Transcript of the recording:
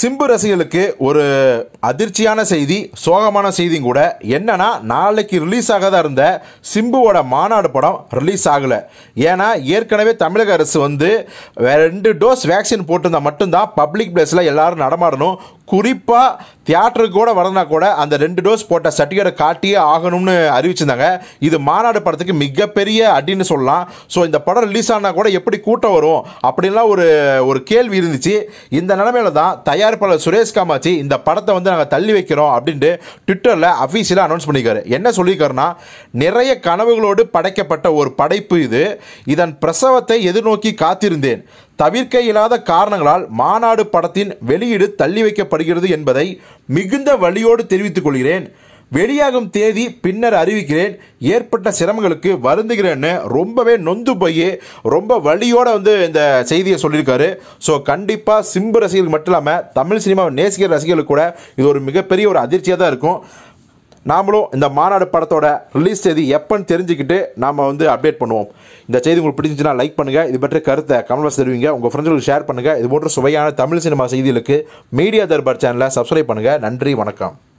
சிம்பு ரசிகளுக்கு ஒரு அதிர்ச்சியான செய்தி சோகமான செய்தியும் கூட என்னன்னா நாளைக்கு ரிலீஸ் ஆகாத இருந்த சிம்புவோட மாநாடு படம் ரிலீஸ் ஆகலை ஏன்னா ஏற்கனவே தமிழக அரசு வந்து ரெண்டு டோஸ் வேக்சின் போட்டிருந்தால் மட்டும்தான் பப்ளிக் பிளேஸில் எல்லாரும் நடமாடணும் குறிப்பாக தியேட்டருக்கு கூட வரதுனா கூட அந்த ரெண்டு டோஸ் போட்ட சர்டிஃபிகேட்டை காட்டியே ஆகணும்னு அறிவிச்சிருந்தாங்க இது மாநாடு படத்துக்கு மிகப்பெரிய அடின்னு சொல்லலாம் ஸோ இந்த படம் ரிலீஸ் ஆனால் கூட எப்படி கூட்டம் வரும் அப்படின்லாம் ஒரு ஒரு கேள்வி இருந்துச்சு இந்த நிலமையில தான் தயாரிப்பாளர் சுரேஷ் காமாச்சி இந்த படத்தை வந்து நாங்கள் தள்ளி வைக்கிறோம் அப்படின்ட்டு ட்விட்டரில் அஃபீஷியலாக அனௌன்ஸ் பண்ணியிருக்காரு என்ன சொல்லியிருக்காருன்னா நிறைய கனவுகளோடு படைக்கப்பட்ட ஒரு படைப்பு இது இதன் பிரசவத்தை எதிர்நோக்கி காத்திருந்தேன் தவிர்க்க இயலாத காரணங்களால் மாநாடு படத்தின் வெளியீடு தள்ளி வைக்கப்படுகிறது என்பதை மிகுந்த வழியோடு தெரிவித்துக் கொள்கிறேன் வெளியாகும் தேதி பின்னர் அறிவிக்கிறேன் ஏற்பட்ட சிரமங்களுக்கு வருந்துகிறேன்னு ரொம்பவே நொந்து போய் ரொம்ப வழியோடு வந்து இந்த செய்தியை சொல்லியிருக்காரு ஸோ கண்டிப்பாக சிம்பு ரசிகர்கள் மட்டும் இல்லாமல் தமிழ் சினிமாவை நேசிக்கிற ரசிகர்களுக்கு கூட இது ஒரு மிகப்பெரிய ஒரு அதிர்ச்சியாக தான் இருக்கும் நாமளும் இந்த மாநாடு படத்தோட ரிலீஸ் செய்தி எப்போன்னு தெரிஞ்சுக்கிட்டு நாம் வந்து அப்டேட் பண்ணுவோம் இந்த செய்தி உங்களுக்கு பிடிச்சிச்சுன்னா லைக் பண்ணுங்கள் இது பற்றி கருத்தை கமெண்ட்ஸ் தெரிவிங்க உங்கள் ஃப்ரெண்ட்ஸுக்கு ஷேர் பண்ணுங்கள் இது போன்ற சுவையான தமிழ் சினிமா செய்திகளுக்கு மீடியா தர்பார் சேனலை சப்ஸ்கிரைப் பண்ணுங்கள் நன்றி வணக்கம்